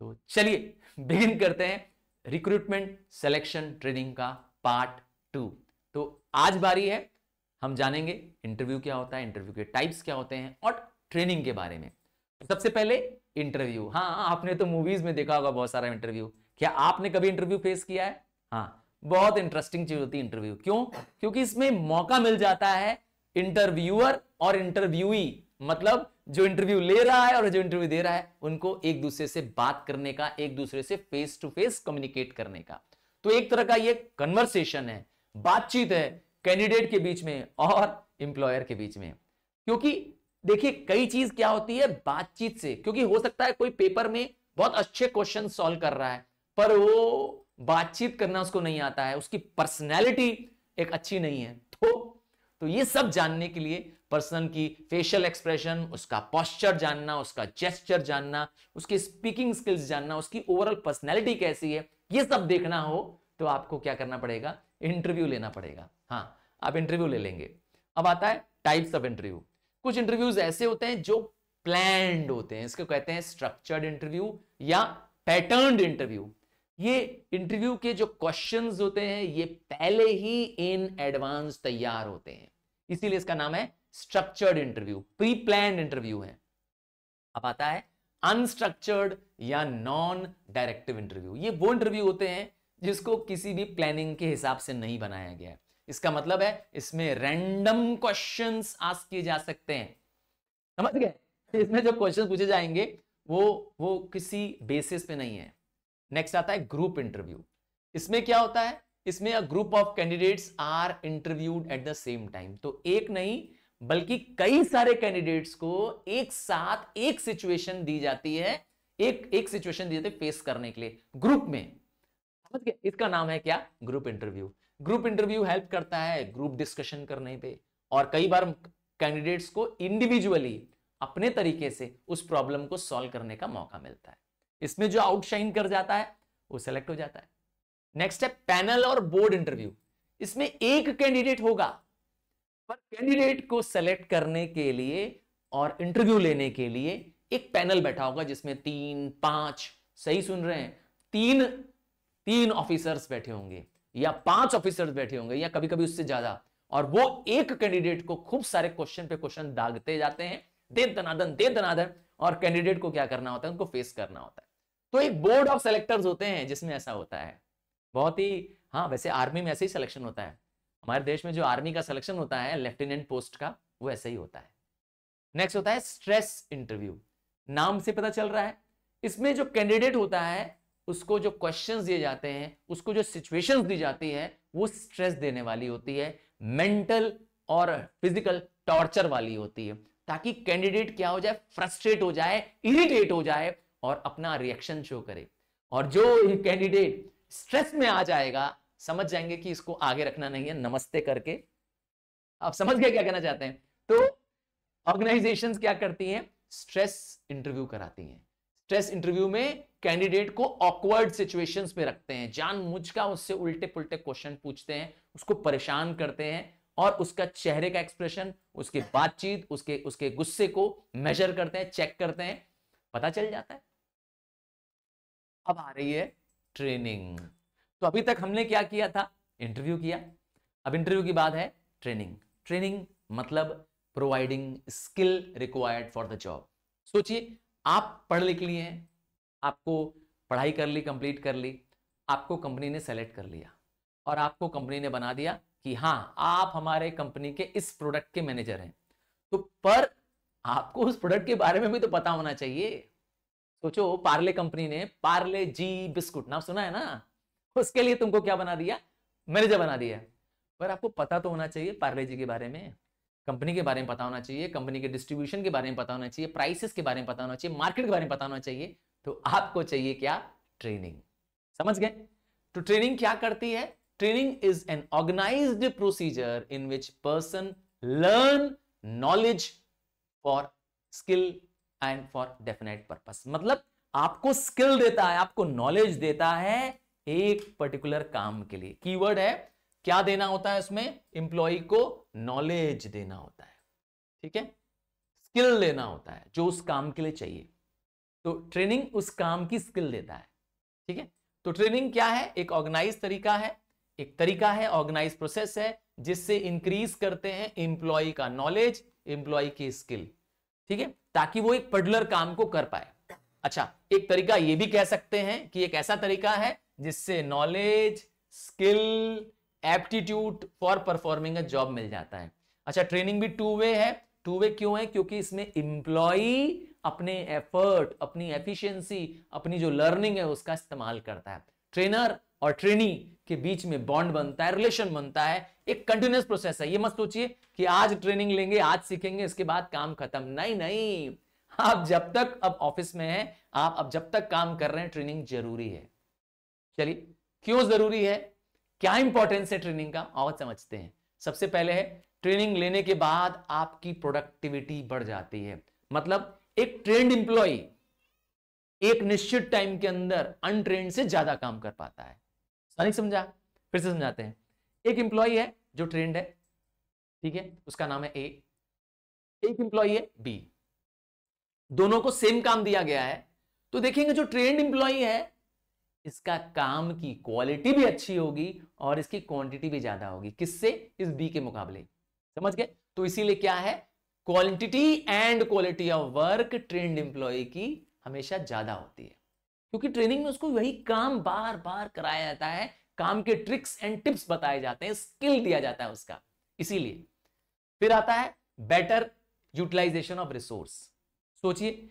तो चलिए बिगिन करते हैं रिक्रूटमेंट सेलेक्शन ट्रेनिंग का पार्ट टू तो आज बारी है हम जानेंगे इंटरव्यू क्या होता है इंटरव्यू के टाइप्स क्या होते हैं और ट्रेनिंग के बारे में सबसे पहले इंटरव्यू हाँ आपने तो मूवीज में देखा होगा बहुत सारा इंटरव्यू क्या आपने कभी इंटरव्यू फेस किया है हाँ बहुत इंटरेस्टिंग चीज होती है इंटरव्यू क्यों क्योंकि इसमें मौका मिल जाता है इंटरव्यूअर और इंटरव्यू मतलब जो इंटरव्यू ले रहा है और जो इंटरव्यू दे रहा है उनको एक दूसरे से बात करने का एक दूसरे से फेस टू फेस कम्युनिकेट करने का तो एक तरह का ये कन्वर्सेशन है बातचीत है कैंडिडेट के बीच में और इंप्लॉयर के बीच में क्योंकि देखिए कई चीज क्या होती है बातचीत से क्योंकि हो सकता है कोई पेपर में बहुत अच्छे क्वेश्चन सॉल्व कर रहा है पर वो बातचीत करना उसको नहीं आता है उसकी पर्सनैलिटी एक अच्छी नहीं है तो तो ये सब जानने के लिए पर्सन की फेशियल एक्सप्रेशन उसका पॉस्चर जानना उसका जेस्चर जानना उसकी स्पीकिंग स्किल्स जानना उसकी ओवरऑल पर्सनैलिटी कैसी है ये सब देखना हो तो आपको क्या करना पड़ेगा इंटरव्यू लेना पड़ेगा हाँ आप इंटरव्यू ले लेंगे अब आता है टाइप्स ऑफ इंटरव्यू कुछ इंटरव्यूज ऐसे होते हैं जो प्लैंड होते हैं इसको कहते हैं स्ट्रक्चर्ड इंटरव्यू या पैटर्न इंटरव्यू ये इंटरव्यू के जो क्वेश्चंस होते हैं ये पहले ही इन एडवांस तैयार होते हैं इसीलिए इसका नाम है structured interview pre plan interview है अब आता है अनस्ट्रक्चर्ड या नॉन डायरेक्टिव इंटरव्यू ये वो इंटरव्यू होते हैं जिसको किसी भी प्लानिंग के हिसाब से नहीं बनाया गया है इसका मतलब है इसमें रैंडम क्वेश्चंस आस्क किए जा सकते हैं समझ गए इसमें जो क्वेश्चन पूछे जाएंगे वो वो किसी बेसिस पे नहीं है नेक्स्ट आता है ग्रुप इंटरव्यू इसमें क्या होता है इसमें group of candidates are interviewed at the same time तो एक नहीं बल्कि कई सारे कैंडिडेट्स को एक साथ एक सिचुएशन दी जाती है एक एक सिचुएशन दी जाती है फेस करने के लिए ग्रुप में समझ गए इसका नाम है क्या group interview group interview help करता है ग्रुप डिस्कशन करने पे और कई बार कैंडिडेट्स को इंडिविजुअली अपने तरीके से उस प्रॉब्लम को सॉल्व करने का मौका मिलता है इसमें जो आउटशाइन कर जाता है वो सेलेक्ट हो जाता है नेक्स्ट है पैनल और बोर्ड इंटरव्यू इसमें एक कैंडिडेट होगा पर कैंडिडेट को सेलेक्ट करने के लिए और इंटरव्यू लेने के लिए एक पैनल बैठा होगा जिसमें तीन पांच सही सुन रहे हैं तीन तीन ऑफिसर्स बैठे होंगे या पांच ऑफिसर्स बैठे होंगे या कभी कभी उससे ज्यादा और वो एक कैंडिडेट को खूब सारे क्वेश्चन पे क्वेश्चन दागते जाते हैं दे दनादन दे दनादन और कैंडिडेट को क्या करना होता है उनको फेस करना होता है तो एक बोर्ड ऑफ सेलेक्टर्स होते हैं जिसमें ऐसा होता है बहुत ही हाँ वैसे आर्मी में ऐसे ही सिलेक्शन होता है हमारे देश में जो आर्मी का सिलेक्शन होता है लेफ्टिनेंट पोस्ट का वो ऐसा ही होता है नेक्स्ट होता है स्ट्रेस इंटरव्यू नाम से पता चल रहा है इसमें जो कैंडिडेट होता है उसको जो क्वेश्चंस दिए जाते हैं उसको जो सिचुएशंस दी जाती है वो स्ट्रेस देने वाली होती है मेंटल और फिजिकल टॉर्चर वाली होती है ताकि कैंडिडेट क्या हो जाए फ्रस्ट्रेट हो जाए इरिटेट हो जाए और अपना रिएक्शन शो करे और जो कैंडिडेट स्ट्रेस में आ जाएगा समझ जाएंगे कि इसको आगे रखना नहीं है नमस्ते करके आप समझ गए क्या कहना चाहते हैं तो ऑर्गेनाइजेशन क्या करती हैं स्ट्रेस इंटरव्यू कराती हैं स्ट्रेस इंटरव्यू में कैंडिडेट को ऑकवर्ड सिचुएशंस में रखते हैं जान का उससे उल्टे पुलटे क्वेश्चन पूछते हैं उसको परेशान करते हैं और उसका चेहरे का एक्सप्रेशन उसके बातचीत उसके उसके गुस्से को मेजर करते हैं चेक करते हैं पता चल जाता है अब आ रही है ट्रेनिंग तो अभी तक हमने क्या किया था इंटरव्यू किया अब इंटरव्यू की बात है ट्रेनिंग ट्रेनिंग मतलब providing skill required for the job सोचिए आप पढ़ लिख लिए हैं आपको पढ़ाई कर ली कंप्लीट कर ली आपको कंपनी ने सेलेक्ट कर लिया और आपको कंपनी ने बना दिया कि हाँ आप हमारे कंपनी के इस प्रोडक्ट के मैनेजर हैं तो पर आपको उस प्रोडक्ट के बारे में भी तो पता होना चाहिए सोचो पार्ले कंपनी ने पार्ले जी बिस्कुट नाम सुना है ना उसके लिए तुमको क्या बना दिया मैनेजर बना दिया पर आपको पता तो होना चाहिए पार्ले जी के बारे में कंपनी के बारे में पता होना चाहिए कंपनी के डिस्ट्रीब्यूशन के बारे में पता होना चाहिए प्राइसेस के बारे में पता होना चाहिए मार्केट के बारे में पता होना चाहिए तो आपको चाहिए क्या ट्रेनिंग समझ गए तो ट्रेनिंग क्या करती है training is an organize procedure in which person learn knowledge for skill and for definite purpose मतलब आपको स्किल देता है आपको नॉलेज देता है एक पर्टिकुलर काम के लिए कीवर्ड है क्या देना होता है इसमें इंप्लॉई को नॉलेज देना होता है ठीक है स्किल देना होता है जो उस काम के लिए चाहिए तो ट्रेनिंग उस काम की स्किल देता है ठीक है तो ट्रेनिंग क्या है एक ऑर्गेनाइज तरीका है एक तरीका है ऑर्गेनाइज प्रोसेस है जिससे इंक्रीज करते हैं एम्प्लॉय का नॉलेज एम्प्लॉय की स्किल ठीक है ताकि वो एक पर्टिकुलर काम को कर पाए अच्छा एक तरीका ये भी कह सकते हैं कि एक ऐसा तरीका है जिससे knowledge skill aptitude for performing a job मिल जाता है अच्छा ट्रेनिंग भी टू वे है टू वे क्यों है क्योंकि इसमें इंप्लॉई अपने एफर्ट अपनी एफिशिएंसी अपनी जो लर्निंग है उसका इस्तेमाल करता है ट्रेनर और ट्रेनी के बीच में बॉन्ड बनता है रिलेशन बनता है एक कंटिन्यूस प्रोसेस है ये मत सोचिए कि आज ट्रेनिंग लेंगे आज सीखेंगे इसके बाद काम खत्म नहीं नहीं आप जब तक अब ऑफिस में हैं आप अब जब तक काम कर रहे हैं ट्रेनिंग जरूरी है चलिए क्यों जरूरी है क्या इंपॉर्टेंस है ट्रेनिंग का और समझते हैं सबसे पहले है ट्रेनिंग लेने के बाद आपकी प्रोडक्टिविटी बढ़ जाती है मतलब एक ट्रेंड इंप्लॉय एक निश्चित टाइम के अंदर अनट्रेंड से ज्यादा काम कर पाता है सही समझा फिर से समझाते हैं एक इंप्लॉय है जो ट्रेंड है ठीक है उसका नाम है ए एक इंप्लॉय है बी दोनों को सेम काम दिया गया है तो देखेंगे जो ट्रेंड इंप्लॉय है इसका काम की क्वालिटी भी अच्छी होगी और इसकी क्वांटिटी भी ज्यादा होगी किससे इस बी के मुकाबले समझ गए तो इसीलिए क्या है quantity and quality of work trained employee की हमेशा ज्यादा होती है क्योंकि ट्रेनिंग में उसको वही काम बार बार कराया जाता है काम के ट्रिक्स एंड टिप्स बताए जाते हैं स्किल दिया जाता है उसका इसीलिए फिर आता है बेटर यूटिलाइजेशन ऑफ रिसोर्स सोचिए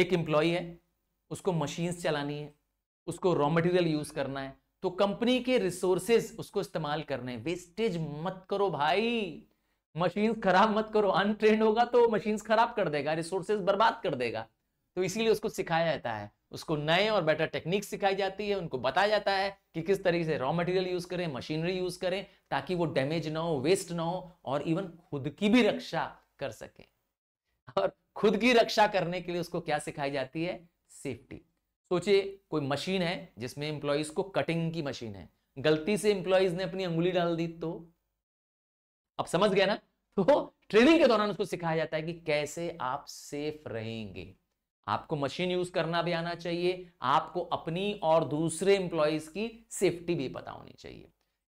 एक एम्प्लॉय है उसको मशीन्स चलानी है उसको रॉ मटेरियल यूज करना है तो कंपनी के रिसोर्सेज उसको इस्तेमाल करने वेस्टेज मत करो भाई मशीन खराब मत करो अनट्रेंड होगा तो मशीन खराब कर देगा रिसोर्सेज बर्बाद कर देगा तो इसीलिए उसको सिखाया जाता है उसको नए और बेटर टेक्निक सिखाई जाती है उनको बताया जाता है कि किस तरीके से रॉ मटेरियल यूज करें मशीनरी यूज करें ताकि वो डैमेज ना हो वेस्ट ना हो और इवन खुद की भी रक्षा कर सके और खुद की रक्षा करने के लिए उसको क्या सिखाई जाती है सेफ्टी सोचिए कोई मशीन है जिसमें एम्प्लॉयज़ को कटिंग की मशीन है गलती से इंप्लॉइज ने अपनी अंगुली डाल दी तो अब समझ गया ना तो ट्रेनिंग के दौरान उसको सिखाया जाता है कि कैसे आप सेफ रहेंगे आपको मशीन यूज करना भी आना चाहिए आपको अपनी और दूसरे एम्प्लॉयज की सेफ्टी भी पता होनी चाहिए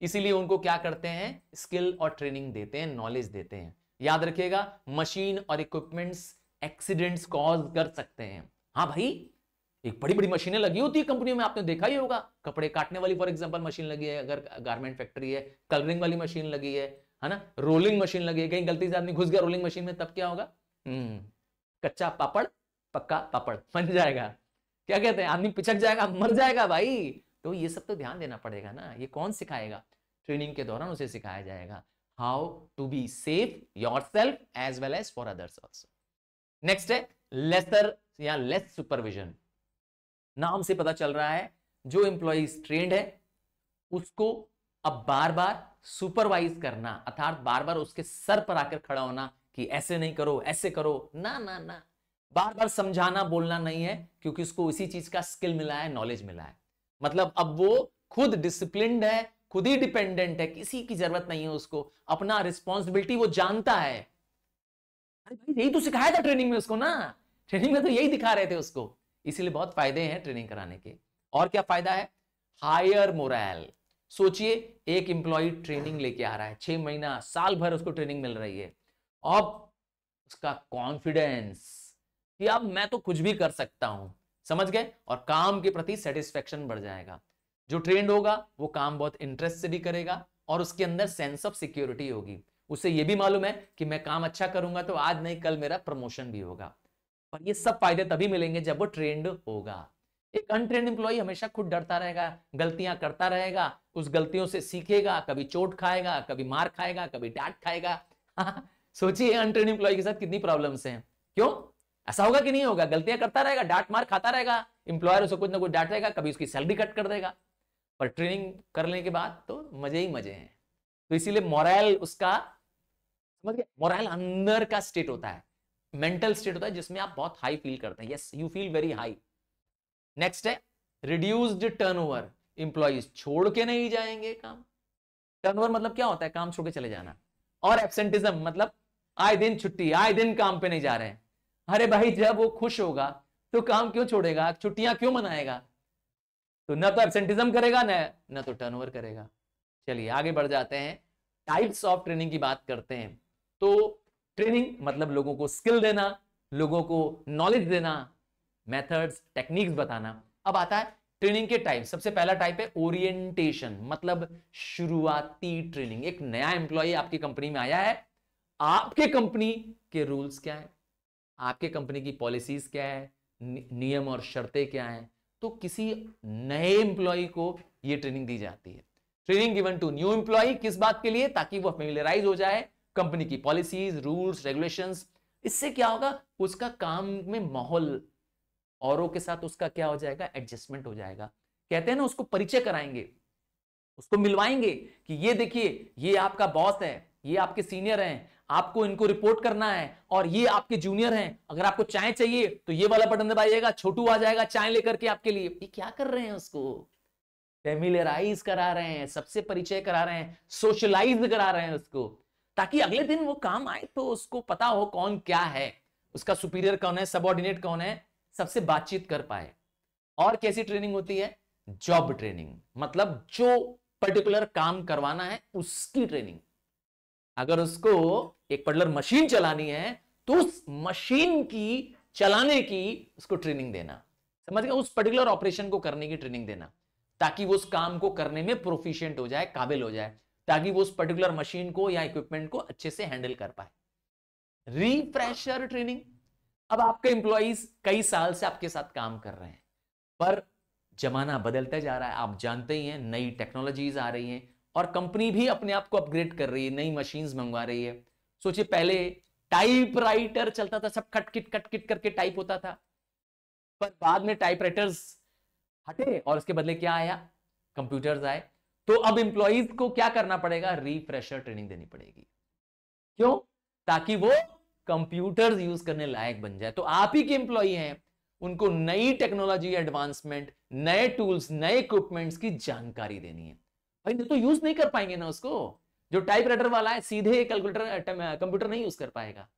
इसीलिए उनको क्या करते हैं स्किल और ट्रेनिंग देते हैं नॉलेज देते हैं याद रखिएगा मशीन और इक्विपमेंट्स एक्सीडेंट्स कॉज कर सकते हैं हाँ भाई एक बड़ी बड़ी मशीनें लगी होती है कंपनियों में आपने देखा ही होगा कपड़े काटने वाली फॉर एग्जाम्पल मशीन लगी है अगर गारमेंट फैक्ट्री है कलरिंग वाली मशीन लगी है है ना रोलिंग मशीन लगी है कहीं गलती से आदमी घुस गया रोलिंग मशीन में तब क्या होगा हम्म, कच्चा पापड़ पक्का पापड़ बन जाएगा क्या कहते हैं आदमी पिछक जाएगा मर जाएगा भाई तो ये सब तो ध्यान देना पड़ेगा ना ये कौन सिखाएगा ट्रेनिंग के दौरान उसे सिखाया जाएगा how to be safe yourself as well as for others also next है लेसर या लेस सुपरविजन नाम से पता चल रहा है जो एम्प्लॉज ट्रेंड है उसको अब बार बार सुपरवाइज करना अर्थात बार बार उसके सर पर आकर खड़ा होना कि ऐसे नहीं करो ऐसे करो ना ना ना बार बार समझाना बोलना नहीं है क्योंकि उसको इसी चीज का स्किल मिला है नॉलेज मिला है मतलब अब वो खुद डिसिप्लिन है खुद ही डिपेंडेंट है किसी की जरूरत नहीं है उसको अपना रिस्पॉन्सिबिलिटी वो जानता है अरे भाई यही तो सिखाया था ट्रेनिंग में उसको ना ट्रेनिंग में तो यही दिखा रहे थे उसको इसीलिए बहुत फायदे हैं ट्रेनिंग कराने के और क्या फायदा है हायर मोरल सोचिए एक इंप्लॉय ट्रेनिंग लेके आ रहा है छह महीना साल भर उसको ट्रेनिंग मिल रही है अब उसका कॉन्फिडेंस कि अब मैं तो कुछ भी कर सकता हूं समझ गए और काम के प्रति सेटिस्फेक्शन बढ़ जाएगा जो ट्रेंड होगा वो काम बहुत इंटरेस्ट से भी करेगा और उसके अंदर सेंस ऑफ सिक्योरिटी होगी उसे ये भी मालूम है कि मैं काम अच्छा करूंगा तो आज नहीं कल मेरा प्रमोशन भी होगा और ये सब फायदे तभी मिलेंगे जब वो ट्रेंड होगा एक अनट्रेंड इंप्लॉई हमेशा खुद डरता रहेगा गलतियां करता रहेगा उस गलतियों से सीखेगा कभी चोट खाएगा कभी मार खाएगा कभी डांट खाएगा सोचिए अनट्रेंड इंप्लॉय के साथ कितनी प्रॉब्लम्स हैं क्यों ऐसा होगा कि नहीं होगा गलतियां करता रहेगा डांट मार खाता रहेगा इंप्लॉयर उसे कुछ ना कुछ डांटेगा कभी उसकी सैलरी कट कर देगा पर ट्रेनिंग करने के बाद तो मजे ही मजे हैं तो इसीलिए मोरल उसका समझ गया मोरल अंदर का स्टेट होता है मेंटल स्टेट होता है जिसमें आप बहुत हाई फील करते हैं yes you feel very high next है रिड्यूस्ड टर्नओवर एम्प्लॉयज छोड़ के नहीं जाएंगे काम टर्नओवर मतलब क्या होता है काम छोड़ के चले जाना और एबसेंटिज्म मतलब आए दिन छुट्टी आए दिन काम पे नहीं जा रहे हैं अरे भाई जब वो खुश होगा तो काम क्यों छोड़ेगा छुट्टियां क्यों मनाएगा तो ना तो एबसेंटिज्म करेगा ना ना तो टर्नओवर करेगा चलिए आगे बढ़ जाते हैं टाइप्स ऑफ ट्रेनिंग की बात करते हैं तो ट्रेनिंग मतलब लोगों को स्किल देना लोगों को नॉलेज देना मेथड्स टेक्निक्स बताना अब आता है ट्रेनिंग के टाइप सबसे पहला टाइप है ओरिएंटेशन मतलब शुरुआती ट्रेनिंग एक नया एम्प्लॉय आपकी कंपनी में आया है आपके कंपनी के रूल्स क्या है आपके कंपनी की पॉलिसीज क्या है नियम और शर्तें क्या हैं तो किसी नए एम्प्लॉय को यह ट्रेनिंग दी जाती है training given to new employee किस बात के लिए ताकि वो फेमिलराइज हो जाए कंपनी की पॉलिसीज रूल्स रेगुलेशन इससे क्या होगा उसका काम में माहौल औरों के साथ उसका क्या हो जाएगा एडजस्टमेंट हो जाएगा कहते हैं ना उसको परिचय कराएंगे उसको मिलवाएंगे कि ये देखिए ये आपका बॉस है ये आपके सीनियर हैं आपको इनको रिपोर्ट करना है और ये आपके जूनियर हैं अगर आपको चाय चाहिए तो ये वाला बटन दबाइएगा छोटू आ जाएगा चाय लेकर के आपके लिए ये क्या कर रहे हैं उसको फेमिलराइज करा रहे हैं सबसे परिचय करा रहे हैं सोशलाइज करा रहे हैं उसको ताकि अगले दिन वो काम आए तो उसको पता हो कौन क्या है उसका सुपीरियर कौन है सबॉर्डिनेट कौन है सबसे बातचीत कर पाए और कैसी ट्रेनिंग होती है जॉब ट्रेनिंग मतलब जो पर्टिकुलर काम करवाना है उसकी ट्रेनिंग अगर उसको एक पर्टिकुलर मशीन चलानी है तो उस मशीन की चलाने की उसको ट्रेनिंग देना समझ गया उस पर्टिकुलर ऑपरेशन को करने की ट्रेनिंग देना ताकि वो उस काम को करने में प्रोफिशियंट हो जाए काबिल हो जाए ताकि वो उस पर्टिकुलर मशीन को या इक्विपमेंट को अच्छे से हैंडल कर पाए रिफ्रेशर ट्रेनिंग अब आपके इंप्लॉइज कई साल से आपके साथ काम कर रहे हैं पर जमाना बदलता जा रहा है आप जानते ही हैं नई टेक्नोलॉजीज आ रही हैं और कंपनी भी अपने आप को अपग्रेड कर रही है नई मशीन्स मंगवा रही है सोचिए पहले टाइपराइटर चलता था सब खटकिट कटकिट करके टाइप होता था पर बाद में टाइपराइटर्स हटे और उसके बदले क्या आया कंप्यूटर्स आए तो अब इंप्लॉइज को क्या करना पड़ेगा रिफ्रेशर ट्रेनिंग देनी पड़ेगी क्यों ताकि वो कंप्यूटर यूज करने लायक बन जाए तो आप ही के इंप्लॉई हैं उनको नई टेक्नोलॉजी एडवांसमेंट नए टूल्स नए इक्विपमेंट्स की जानकारी देनी है भाई नहीं तो यूज नहीं कर पाएंगे ना उसको जो टाइप राइटर वाला है सीधे कैलकुलेटर कंप्यूटर नहीं यूज कर पाएगा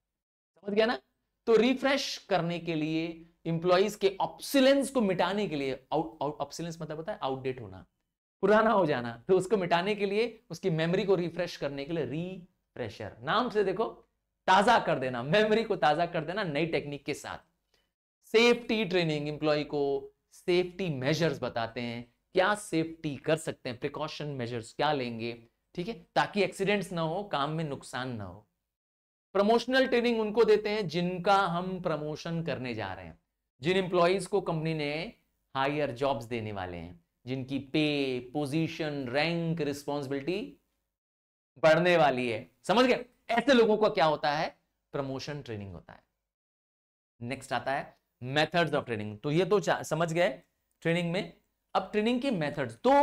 समझ गया ना तो रिफ्रेश करने के लिए इंप्लॉइज के ऑप्सिलेंस को मिटाने के लिए आउट ऑप्सिलेंस मतलब होता है आउटडेट होना पुराना हो जाना तो उसको मिटाने के लिए उसकी मेमोरी को रिफ्रेश करने के लिए रिफ्रेशर नाम से देखो ताजा कर देना मेमोरी को ताजा कर देना नई टेक्निक के साथ सेफ्टी ट्रेनिंग इंप्लॉय को सेफ्टी मेजर्स बताते हैं क्या सेफ्टी कर सकते हैं प्रिकॉशन मेजर्स क्या लेंगे ठीक है ताकि एक्सीडेंट्स ना हो काम में नुकसान ना हो प्रमोशनल ट्रेनिंग उनको देते हैं जिनका हम प्रमोशन करने जा रहे हैं जिन इंप्लॉयज को कंपनी ने हायर जॉब्स देने वाले हैं जिनकी पे पोजीशन रैंक रिस्पॉन्सिबिलिटी बढ़ने वाली है समझ गए ऐसे लोगों का क्या होता है प्रमोशन ट्रेनिंग होता है नेक्स्ट आता है मेथड्स ऑफ ट्रेनिंग तो ये तो समझ गए ट्रेनिंग में अब ट्रेनिंग के मेथड्स दो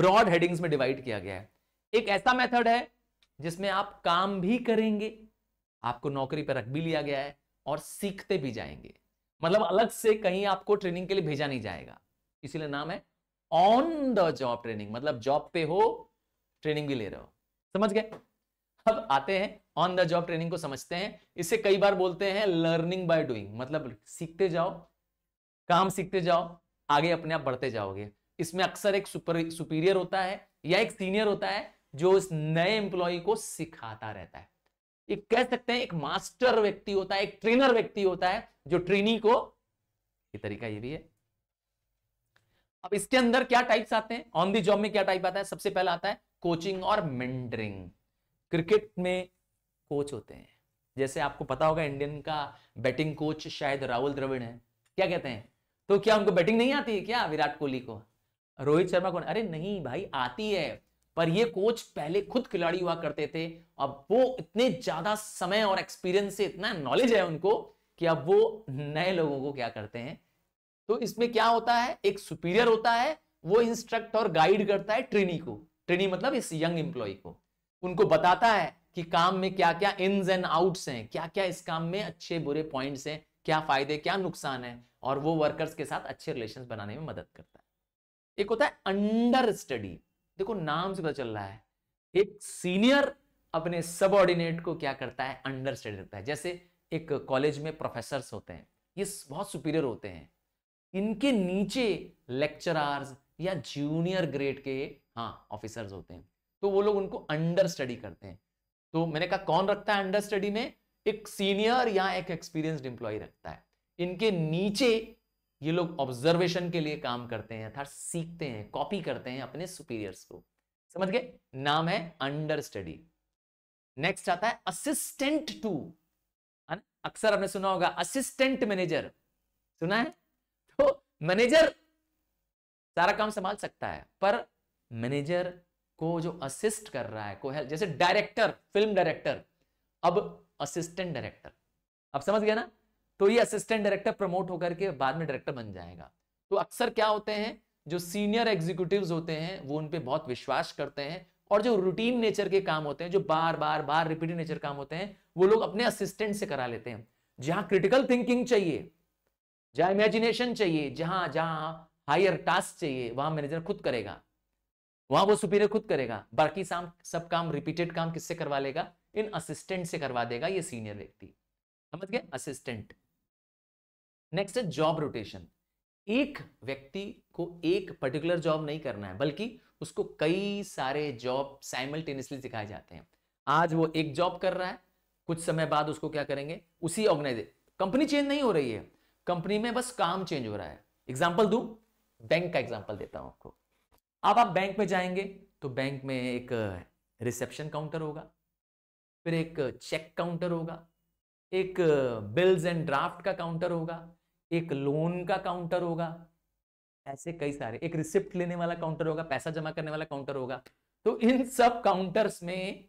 ब्रॉड हेडिंग्स में डिवाइड किया गया है एक ऐसा मेथड है जिसमें आप काम भी करेंगे आपको नौकरी पर रख भी लिया गया है और सीखते भी जाएंगे मतलब अलग से कहीं आपको ट्रेनिंग के लिए भेजा नहीं जाएगा इसीलिए नाम है ऑन द जॉब ट्रेनिंग मतलब जॉब पे हो ट्रेनिंग भी ले रहे हो समझ गए अब आते हैं ऑन द जॉब ट्रेनिंग को समझते हैं इसे कई बार बोलते हैं लर्निंग बाय डूइंग मतलब सीखते जाओ काम सीखते जाओ आगे अपने आप बढ़ते जाओगे इसमें अक्सर एक सुपर सुपीरियर होता है या एक सीनियर होता है जो इस नए एम्प्लॉय को सिखाता रहता है ये कह सकते हैं एक मास्टर व्यक्ति होता है एक ट्रेनर व्यक्ति होता है जो ट्रेनी को ये तरीका ये भी है अब इसके अंदर क्या टाइप्स आते हैं ऑन दी जॉब में क्या टाइप आता है सबसे पहला आता है कोचिंग और मेंटरिंग क्रिकेट में कोच होते हैं जैसे आपको पता होगा इंडियन का बैटिंग कोच शायद राहुल द्रविड़ है क्या कहते हैं तो क्या उनको बैटिंग नहीं आती है क्या विराट कोहली को रोहित शर्मा को अरे नहीं भाई आती है पर ये कोच पहले खुद खिलाड़ी हुआ करते थे अब वो इतने ज्यादा समय और एक्सपीरियंस से इतना नॉलेज है उनको कि अब वो नए लोगों को क्या करते हैं तो इसमें क्या होता है एक सुपीरियर होता है वो इंस्ट्रक्ट और गाइड करता है ट्रेनी को ट्रेनी मतलब इस यंग एम्प्लॉय को उनको बताता है कि काम में क्या क्या इन्स एंड आउट्स हैं क्या क्या इस काम में अच्छे बुरे पॉइंट्स हैं क्या फायदे क्या नुकसान है और वो वर्कर्स के साथ अच्छे रिलेशन बनाने में मदद करता है एक होता है अंडर स्टडी देखो नाम से पता चल रहा है एक सीनियर अपने सब को क्या करता है अंडर स्टडी करता है जैसे एक कॉलेज में प्रोफेसर होते हैं ये बहुत सुपीरियर होते हैं इनके नीचे लेक्चरार्स या जूनियर ग्रेड के हाँ ऑफिसर्स होते हैं तो वो लोग उनको अंडर स्टडी करते हैं तो मैंने कहा कौन रखता है अंडर स्टडी में एक सीनियर या एक एक्सपीरियंस्ड एम्प्लॉय रखता है इनके नीचे ये लोग ऑब्जर्वेशन के लिए काम करते हैं अर्थात सीखते हैं कॉपी करते हैं अपने सुपीरियर्स को समझ गए नाम है अंडर स्टडी नेक्स्ट आता है असिस्टेंट टू अक्सर आपने सुना होगा असिस्टेंट मैनेजर सुना है मैनेजर सारा काम संभाल सकता है पर मैनेजर को जो असिस्ट कर रहा है को है, जैसे डायरेक्टर फिल्म डायरेक्टर अब असिस्टेंट डायरेक्टर अब समझ गया ना तो ये असिस्टेंट डायरेक्टर प्रमोट होकर के बाद में डायरेक्टर बन जाएगा तो अक्सर क्या होते हैं जो सीनियर एग्जीक्यूटिव होते हैं वो उनपे बहुत विश्वास करते हैं और जो रूटीन नेचर के काम होते हैं जो बार बार बार रिपीटेड नेचर काम होते हैं वो लोग अपने असिस्टेंट से करा लेते हैं जहां क्रिटिकल थिंकिंग चाहिए जहां इमेजिनेशन चाहिए जहां जहां हायर टास्क चाहिए वहां मैनेजर खुद करेगा वहां वो सुपीरियर खुद करेगा बाकी साम सब काम रिपीटेड काम किससे करवा लेगा इन असिस्टेंट से करवा देगा ये सीनियर व्यक्ति समझ गए असिस्टेंट नेक्स्ट है जॉब रोटेशन एक व्यक्ति को एक पर्टिकुलर जॉब नहीं करना है बल्कि उसको कई सारे जॉब साइमल्टेनियसली सिखाए जाते हैं आज वो एक जॉब कर रहा है कुछ समय बाद उसको क्या करेंगे उसी ऑर्गेनाइजेशन कंपनी चेंज नहीं हो रही है कंपनी में बस काम चेंज हो रहा है एग्जाम्पल दू बैंक का एग्जाम्पल देता हूं आपको अब आप बैंक में जाएंगे तो बैंक में एक रिसेप्शन uh, काउंटर होगा फिर एक चेक uh, काउंटर होगा एक बिल्स एंड ड्राफ्ट का काउंटर होगा एक लोन का काउंटर होगा ऐसे कई सारे एक रिसिप्ट लेने वाला काउंटर होगा पैसा जमा करने वाला काउंटर होगा तो इन सब काउंटर्स में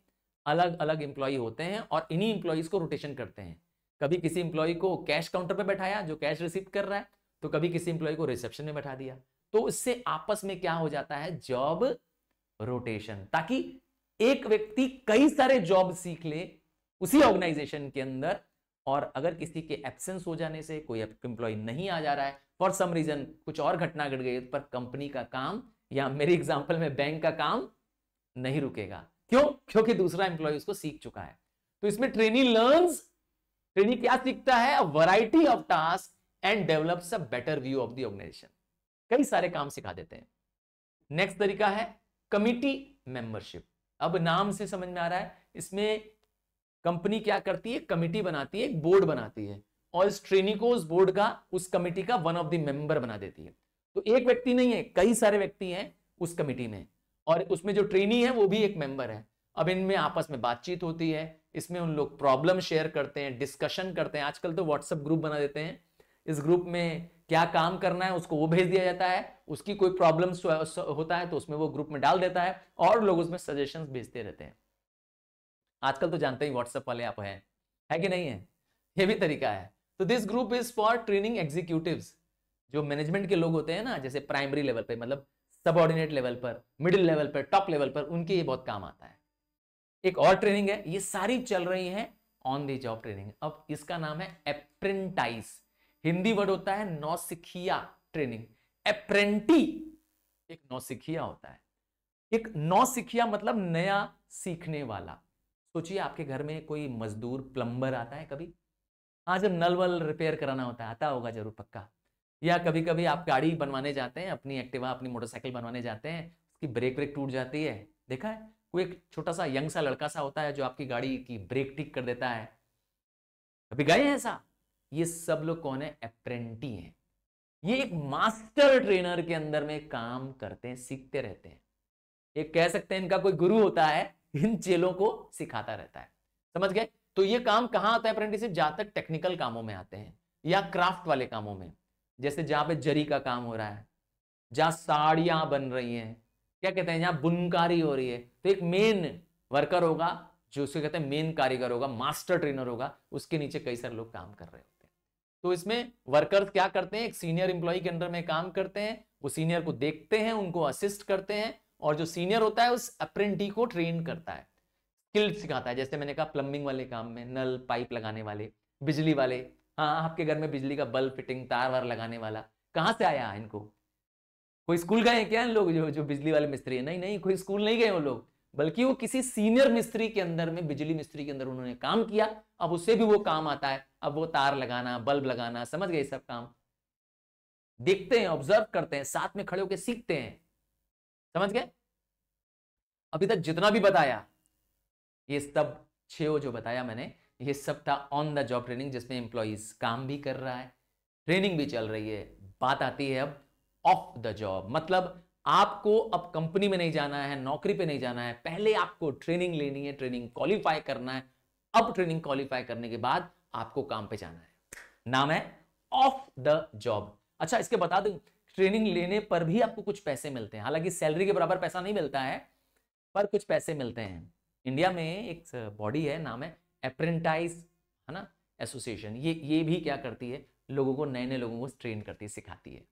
अलग अलग एम्प्लॉय होते हैं और इन्हीं एम्प्लॉयज को रोटेशन करते हैं कभी किसी इंप्लॉय को कैश काउंटर पर बैठाया जो कैश रिसीव कर रहा है तो कभी किसी इंप्लॉय को रिसेप्शन में बैठा दिया तो उससे आपस में क्या हो जाता है जॉब रोटेशन ताकि एक व्यक्ति कई सारे जॉब सीख ले उसी ऑर्गेनाइजेशन के अंदर और अगर किसी के एब्सेंस हो जाने से कोई एम्प्लॉय नहीं आ जा रहा है फॉर सम रीजन कुछ और घटना घट गई पर कंपनी का काम या मेरे एग्जाम्पल में बैंक का काम नहीं रुकेगा क्यों क्योंकि दूसरा एम्प्लॉय उसको सीख चुका है तो इसमें ट्रेनी लर्न्स ट्रेनी क्या सीखता है variety of task and develops a better view of the organization कई सारे काम सिखा देते हैं नेक्स्ट तरीका है कमिटी मेंबरशिप अब नाम से समझ में आ रहा है इसमें कंपनी क्या करती है कमिटी बनाती है एक बोर्ड बनाती है और इस ट्रेनी को उस बोर्ड का उस कमिटी का वन ऑफ द मेंबर बना देती है तो एक व्यक्ति नहीं है कई सारे व्यक्ति हैं उस कमिटी में और उसमें जो ट्रेनी है वो भी एक मेंबर है अब इनमें आपस में बातचीत होती है इसमें उन लोग प्रॉब्लम शेयर करते हैं डिस्कशन करते हैं आजकल तो व्हाट्सएप ग्रुप बना देते हैं इस ग्रुप में क्या काम करना है उसको वो भेज दिया जाता है उसकी कोई प्रॉब्लम होता है तो उसमें वो ग्रुप में डाल देता है और लोग उसमें सजेशन भेजते रहते हैं आजकल तो जानते ही व्हाट्सएप वाले आप हैं है कि नहीं है ये भी तरीका है तो this group is for training executive जो मैनेजमेंट के लोग होते हैं ना जैसे प्राइमरी मतलब लेवल पर मतलब सबऑर्डिनेट लेवल पर मिडिल लेवल पर टॉप लेवल पर उनके ये बहुत काम आता है एक और ट्रेनिंग है ये सारी चल रही है ऑन द जॉब ट्रेनिंग अब इसका नाम है अप्रेंटाइज हिंदी वर्ड होता है नौसिखिया ट्रेनिंग अप्रेंटी एक नौसिखिया होता है एक नौसिखिया मतलब नया सीखने वाला सोचिए आपके घर में कोई मजदूर प्लम्बर आता है कभी हाँ जब नल वल रिपेयर कराना होता है आता होगा जरूर पक्का या कभी कभी आप गाड़ी बनवाने जाते हैं अपनी एक्टिवा अपनी मोटरसाइकिल बनवाने जाते हैं उसकी ब्रेक ब्रेक टूट जाती है देखा है वो एक छोटा सा यंग सा लड़का सा होता है जो आपकी गाड़ी की ब्रेक ठीक कर देता है कभी गए हैं ऐसा ये सब लोग कौन है अप्रेंटी हैं ये एक मास्टर ट्रेनर के अंदर में काम करते हैं सीखते रहते हैं ये कह सकते हैं इनका कोई गुरु होता है इन चेलों को सिखाता रहता है समझ गए तो ये काम कहां आता है अप्रेंटिसिप जहां तक टेक्निकल कामों में आते हैं या क्राफ्ट वाले कामों में जैसे जहां पे जरी का काम हो रहा है जहां साड़ियां बन रही हैं क्या कहते हैं यहाँ बुनकारी हो रही है तो एक मेन वर्कर होगा जो उसे कहते हैं मेन कारीगर होगा मास्टर ट्रेनर होगा उसके नीचे कई सारे लोग काम कर रहे होते हैं तो इसमें वर्कर्स क्या करते हैं एक सीनियर इंप्लॉय के अंडर में काम करते हैं वो सीनियर को देखते हैं उनको असिस्ट करते हैं और जो सीनियर होता है उस अप्रेंटी को ट्रेन करता है स्किल सिखाता है जैसे मैंने कहा प्लम्बिंग वाले काम में नल पाइप लगाने वाले बिजली वाले हाँ आपके घर में बिजली का बल्ब फिटिंग तार वार लगाने वाला कहाँ से आया इनको कोई स्कूल गए हैं क्या है लोग जो जो बिजली वाले मिस्त्री है नहीं नहीं कोई स्कूल नहीं गए वो लोग बल्कि वो किसी सीनियर मिस्त्री के अंदर में बिजली मिस्त्री के अंदर उन्होंने काम किया अब उससे भी वो काम आता है अब वो तार लगाना बल्ब लगाना समझ गए सब काम देखते हैं ऑब्जर्व करते हैं साथ में खड़े होकर सीखते हैं समझ गए अभी तक जितना भी बताया ये सब छो जो बताया मैंने ये सब था ऑन द जॉब ट्रेनिंग जिसमें एम्प्लॉज काम भी कर रहा है ट्रेनिंग भी चल रही है बात आती है अब ऑफ द जॉब मतलब आपको अब कंपनी में नहीं जाना है नौकरी पे नहीं जाना है पहले आपको ट्रेनिंग लेनी है ट्रेनिंग क्वालिफाई करना है अब ट्रेनिंग क्वालिफाई करने के बाद आपको काम पे जाना है नाम है ऑफ द जॉब अच्छा इसके बता दू ट्रेनिंग लेने पर भी आपको कुछ पैसे मिलते हैं हालांकि सैलरी के बराबर पैसा नहीं मिलता है पर कुछ पैसे मिलते हैं इंडिया में एक बॉडी है नाम है अप्रेंटाइज है ना एसोसिएशन ये ये भी क्या करती है लोगों को नए नए लोगों को ट्रेन करती है सिखाती है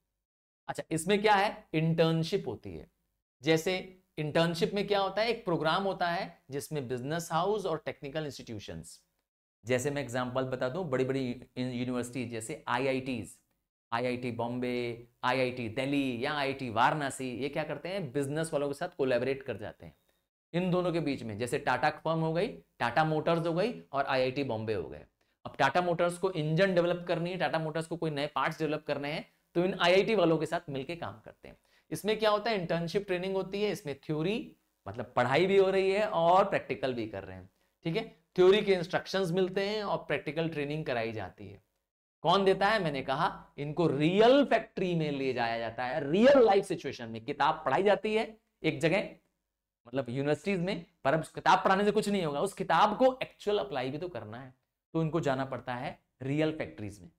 अच्छा इसमें क्या है इंटर्नशिप होती है जैसे इंटर्नशिप में क्या होता है एक प्रोग्राम होता है जिसमें बिजनेस हाउस और टेक्निकल इंस्टीट्यूशन जैसे मैं एग्जाम्पल बता दूं बड़ी बड़ी यूनिवर्सिटी जैसे IITs IIT Bombay IIT Delhi या आईआईटी वाराणसी ये क्या करते हैं बिजनेस वालों के साथ कोलेबरेट कर जाते हैं इन दोनों के बीच में जैसे टाटा फर्म हो गई टाटा मोटर्स हो गई और आईआईटी बॉम्बे हो गए अब टाटा मोटर्स को इंजन डेवलप करनी है टाटा मोटर्स को कोई नए पार्ट्स डेवलप करने हैं तो इन आईआईटी वालों के साथ मिलकर काम करते हैं इसमें क्या होता है इंटर्नशिप ट्रेनिंग होती है इसमें थ्योरी मतलब पढ़ाई भी हो रही है और प्रैक्टिकल भी कर रहे हैं ठीक है थ्योरी के इंस्ट्रक्शंस मिलते हैं और प्रैक्टिकल ट्रेनिंग कराई जाती है कौन देता है मैंने कहा इनको रियल फैक्ट्री में ले जाया जाता है रियल लाइफ सिचुएशन में किताब पढ़ाई जाती है एक जगह मतलब यूनिवर्सिटीज में पर अब किताब पढ़ाने से कुछ नहीं होगा उस किताब को एक्चुअल अप्लाई भी तो करना है तो इनको जाना पड़ता है रियल फैक्ट्रीज में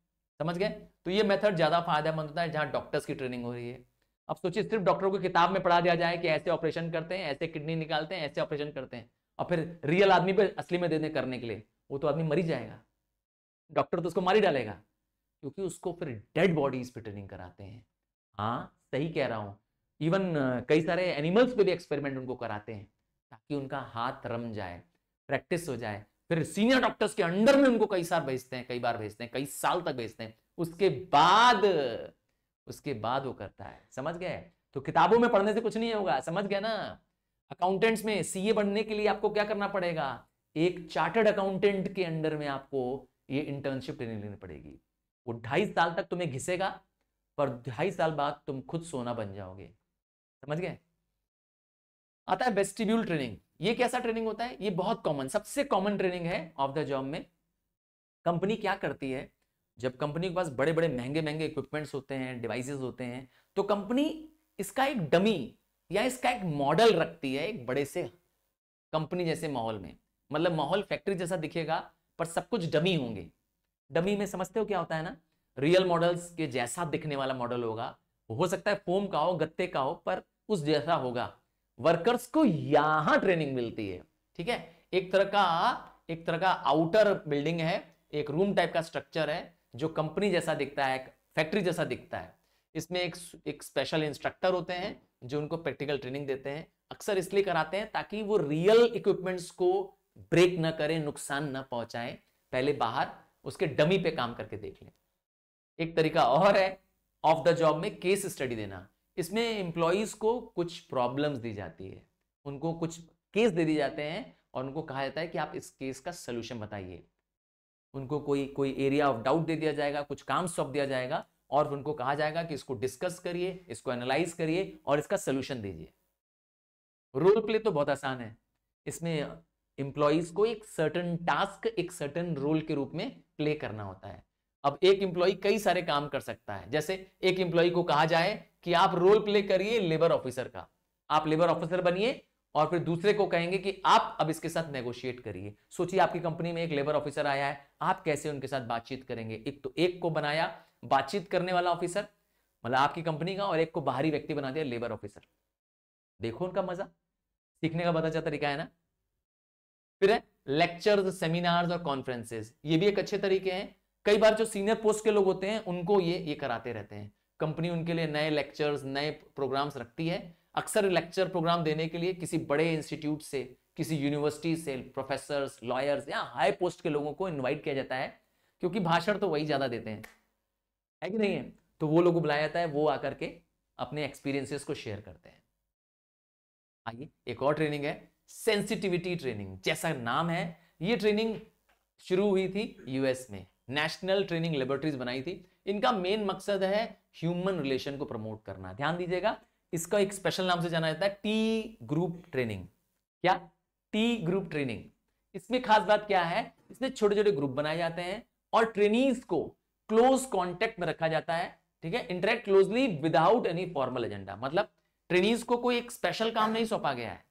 समझ गए तो ये मेथड ज्यादा फायदेमंद होता है जहां डॉक्टर्स की ट्रेनिंग हो रही है अब सोचिए सिर्फ डॉक्टरों को किताब में पढ़ा दिया जाए कि ऐसे ऑपरेशन करते हैं ऐसे किडनी निकालते हैं ऐसे ऑपरेशन करते हैं और फिर रियल आदमी पे असली में देने करने के लिए वो तो आदमी मरी जाएगा डॉक्टर तो उसको मारी डालेगा क्योंकि उसको फिर डेड बॉडीज पे ट्रेनिंग कराते हैं हाँ सही कह रहा हूँ इवन कई सारे एनिमल्स पे भी एक्सपेरिमेंट उनको कराते हैं ताकि उनका हाथ रम जाए प्रैक्टिस हो जाए फिर सीनियर डॉक्टर्स के अंडर में उनको कई साल भेजते हैं कई बार भेजते हैं कई साल तक भेजते हैं उसके बाद उसके बाद वो करता है समझ गए तो किताबों में पढ़ने से कुछ नहीं होगा समझ गए ना अकाउंटेंट्स में सीए बनने के लिए आपको क्या करना पड़ेगा एक चार्टर्ड अकाउंटेंट के अंडर में आपको ये इंटर्नशिप ट्रेनिंग लेनी पड़ेगी वो ढाई साल तक तुम्हें घिसेगा पर ढाई साल बाद तुम खुद सोना बन जाओगे समझ गए आता है बेस्टिब्यूल ट्रेनिंग ये कैसा ट्रेनिंग होता है ये बहुत कॉमन सबसे कॉमन ट्रेनिंग है ऑफ द जॉब में कंपनी क्या करती है जब कंपनी के पास बड़े बड़े महंगे महंगे इक्विपमेंट्स होते हैं डिवाइसेस होते हैं तो कंपनी इसका एक डमी या इसका एक मॉडल रखती है एक बड़े से कंपनी जैसे माहौल में मतलब माहौल फैक्ट्री जैसा दिखेगा पर सब कुछ डमी होंगे डमी में समझते हो क्या होता है ना रियल मॉडल्स के जैसा दिखने वाला मॉडल होगा हो सकता है फोम का हो गत्ते का हो पर उस जैसा होगा वर्कर्स को यहां ट्रेनिंग मिलती है ठीक है एक तरह का एक तरह का आउटर बिल्डिंग है एक रूम टाइप का स्ट्रक्चर है जो कंपनी जैसा दिखता है फैक्ट्री जैसा दिखता है इसमें एक एक स्पेशल इंस्ट्रक्टर होते हैं जो उनको प्रैक्टिकल ट्रेनिंग देते हैं अक्सर इसलिए कराते हैं ताकि वो रियल इक्विपमेंट्स को ब्रेक ना करें नुकसान ना पहुंचाए पहले बाहर उसके डमी पे काम करके देख लें एक तरीका और है ऑफ द जॉब में केस स्टडी देना इसमें एम्प्लॉयज़ को कुछ प्रॉब्लम्स दी जाती है उनको कुछ केस दे दिए जाते हैं और उनको कहा जाता है कि आप इस केस का सोल्यूशन बताइए उनको कोई कोई एरिया ऑफ डाउट दे दिया जाएगा कुछ काम सौंप दिया जाएगा और उनको कहा जाएगा कि इसको डिस्कस करिए इसको एनालाइज करिए और इसका सोल्यूशन दीजिए रोल प्ले तो बहुत आसान है इसमें एम्प्लॉयज को एक सर्टन टास्क एक सर्टन रोल के रूप में प्ले करना होता है अब एक एम्प्लॉय कई सारे काम कर सकता है जैसे एक एम्प्लॉय को कहा जाए कि आप रोल प्ले करिए लेबर ऑफिसर का आप लेबर ऑफिसर बनिए और फिर दूसरे को कहेंगे कि आप अब इसके साथ नेगोशिएट करिए सोचिए आपकी कंपनी में एक लेबर ऑफिसर आया है आप कैसे उनके साथ बातचीत करेंगे एक तो एक को बनाया बातचीत करने वाला ऑफिसर मतलब आपकी कंपनी का और एक को बाहरी व्यक्ति बना दिया लेबर ऑफिसर देखो उनका मजा सीखने का बताचा अच्छा तरीका है ना फिर है लेक्चर्स सेमिनार्स और कॉन्फ्रेंसेज ये भी एक अच्छे तरीके हैं कई बार जो सीनियर पोस्ट के लोग होते हैं उनको ये ये कराते रहते हैं कंपनी उनके लिए नए लेक्चर्स नए प्रोग्राम्स रखती है अक्सर लेक्चर प्रोग्राम देने के लिए किसी बड़े इंस्टीट्यूट से किसी यूनिवर्सिटी से प्रोफेसर लॉयर्स या हाई पोस्ट के लोगों को इन्वाइट किया जाता है क्योंकि भाषण तो वही ज़्यादा देते हैं है कि नहीं है तो वो लोग बुलाया जाता है वो आकर के अपने एक्सपीरियंसेस को शेयर करते हैं आइए एक और ट्रेनिंग है सेंसिटिविटी ट्रेनिंग जैसा नाम है ये ट्रेनिंग शुरू हुई थी यूएस में नेशनल ट्रेनिंग लेबोरेटरीज बनाई थी इनका मेन मकसद है ह्यूमन रिलेशन को प्रमोट करना ध्यान दीजिएगा इसका एक स्पेशल नाम से जाना जाता है टी ग्रुप ट्रेनिंग क्या टी ग्रुप ट्रेनिंग इसमें खास बात क्या है इसमें छोटे छोटे ग्रुप बनाए जाते हैं और ट्रेनिंग को क्लोज कॉन्टेक्ट में रखा जाता है ठीक है interact closely without any formal agenda मतलब ट्रेनिंग को कोई एक स्पेशल काम नहीं सौंपा गया है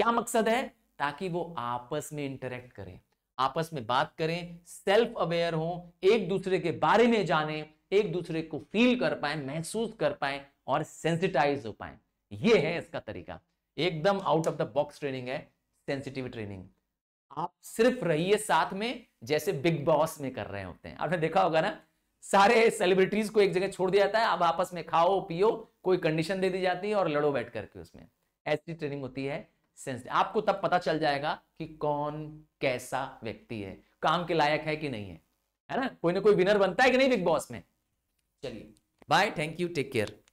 क्या मकसद है ताकि वो आपस में इंटरेक्ट करें आपस में बात करें सेल्फ अवेयर हो एक दूसरे के बारे में जाने एक दूसरे को फील कर पाए महसूस कर पाए और सेंसिटाइज हो पाए ये है इसका तरीका एकदम out of the box training है सेंसिटिव ट्रेनिंग आप सिर्फ रहिए साथ में जैसे बिग बॉस में कर रहे होते हैं आपने देखा होगा ना सारे सेलिब्रिटीज को एक जगह छोड़ दिया जाता है अब आपस में खाओ पियो कोई कंडीशन दे दी जाती है और लड़ो बैठ करके उसमें ऐसी ट्रेनिंग होती है सेंस्ड आपको तब पता चल जाएगा कि कौन कैसा व्यक्ति है काम के लायक है कि नहीं है है ना कोई ना कोई विनर बनता है कि नहीं बिग बॉस में चलिए bye thank you take care